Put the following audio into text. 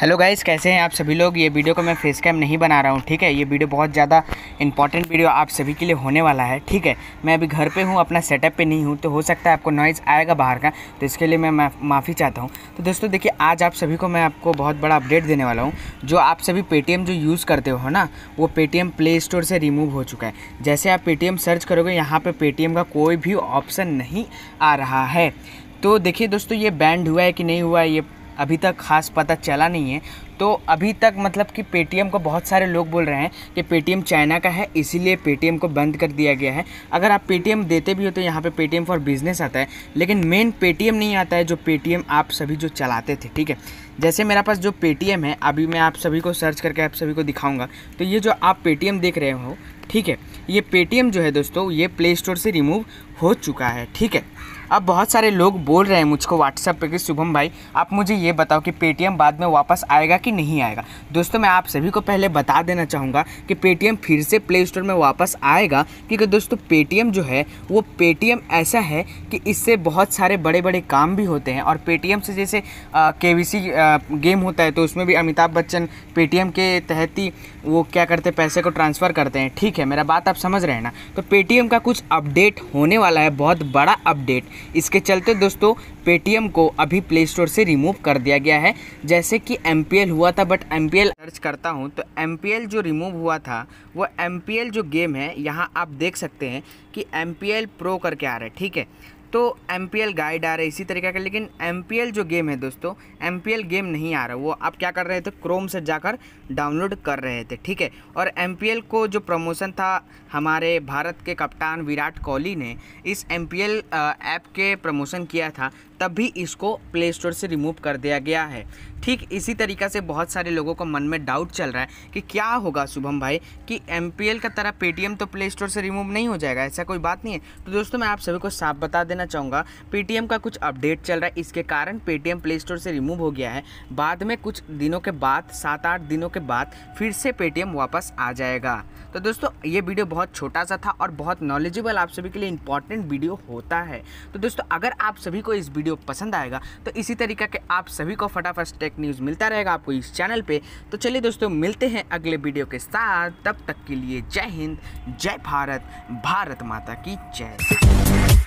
hello guys कैसे हैं आप सभी लोग ये वीडियो को मैं फेस कैम नहीं बना रहा हूँ ठीक है ये वीडियो बहुत ज़्यादा इंपॉर्टेंट वीडियो आप सभी के लिए होने वाला है ठीक है मैं अभी घर पे हूँ अपना सेटअप पे नहीं हूँ तो हो सकता है आपको नॉइज़ आएगा बाहर का तो इसके लिए मैं माफ़ी चाहता हूँ तो दोस्तों देखिए आज आप सभी को मैं आपको बहुत बड़ा अपडेट देने वाला हूँ जो आप सभी पेटीएम जो यूज़ करते हो ना वो पेटीएम प्ले स्टोर से रिमूव हो चुका है जैसे आप पेटीएम सर्च करोगे यहाँ पर पेटीएम का कोई भी ऑप्शन नहीं आ रहा है तो देखिए दोस्तों ये बैंड हुआ है कि नहीं हुआ है ये अभी तक खास पता चला नहीं है तो अभी तक मतलब कि पेटीएम को बहुत सारे लोग बोल रहे हैं कि पेटीएम चाइना का है इसीलिए पेटीएम को बंद कर दिया गया है अगर आप पेटीएम देते भी हो तो यहाँ पे पेटीएम फॉर बिज़नेस आता है लेकिन मेन पेटीएम नहीं आता है जो पेटीएम आप सभी जो चलाते थे ठीक है जैसे मेरा पास जो पेटीएम है अभी मैं आप सभी को सर्च करके आप सभी को दिखाऊँगा तो ये जो आप पेटीएम देख रहे हो ठीक है ये पेटीएम जो है दोस्तों ये प्ले स्टोर से रिमूव हो चुका है ठीक है अब बहुत सारे लोग बोल रहे हैं मुझको व्हाट्सएप पर कि शुभम भाई आप मुझे ये बताओ कि पेटीएम बाद में वापस आएगा कि नहीं आएगा दोस्तों मैं आप सभी को पहले बता देना चाहूँगा कि पेटीएम फिर से प्ले स्टोर में वापस आएगा क्योंकि दोस्तों पेटीएम जो है वो पेटीएम ऐसा है कि इससे बहुत सारे बड़े बड़े काम भी होते हैं और पेटीएम से जैसे के गेम होता है तो उसमें भी अमिताभ बच्चन पेटीएम के तहत ही वो क्या करते पैसे को ट्रांसफ़र करते हैं ठीक है मेरा बात आप समझ रहे हैं ना तो पेटीएम का कुछ अपडेट होने वाला है बहुत बड़ा अपडेट इसके चलते दोस्तों पेटीएम को अभी प्ले स्टोर से रिमूव कर दिया गया है जैसे कि एम हुआ था बट एम सर्च करता हूँ तो एम जो रिमूव हुआ था वो एम जो गेम है यहाँ आप देख सकते हैं कि एम प्रो करके आ रहा है ठीक है तो एम पी गाइड आ रहा है इसी तरीके का लेकिन एम जो गेम है दोस्तों एम गेम नहीं आ रहा वो आप क्या कर रहे थे क्रोम से जाकर डाउनलोड कर रहे थे ठीक है और एम को जो प्रमोशन था हमारे भारत के कप्तान विराट कोहली ने इस एम ऐप के प्रमोशन किया था तब भी इसको प्ले स्टोर से रिमूव कर दिया गया है ठीक इसी तरीका से बहुत सारे लोगों को मन में डाउट चल रहा है कि क्या होगा शुभम भाई कि एम का तरह पेटीएम तो प्ले स्टोर से रिमूव नहीं हो जाएगा ऐसा कोई बात नहीं है तो दोस्तों मैं आप सभी को साफ बता देना बताना चाहूँगा पेटीएम का कुछ अपडेट चल रहा है इसके कारण पेटीएम प्ले स्टोर से रिमूव हो गया है बाद में कुछ दिनों के बाद सात आठ दिनों के बाद फिर से पेटीएम वापस आ जाएगा तो दोस्तों ये वीडियो बहुत छोटा सा था और बहुत नॉलेजेबल आप सभी के लिए इंपॉर्टेंट वीडियो होता है तो दोस्तों अगर आप सभी को इस वीडियो पसंद आएगा तो इसी तरीका के आप सभी को फटाफट टेक न्यूज़ मिलता रहेगा आपको इस चैनल पर तो चलिए दोस्तों मिलते हैं अगले वीडियो के साथ तब तक के लिए जय हिंद जय भारत भारत माता की जय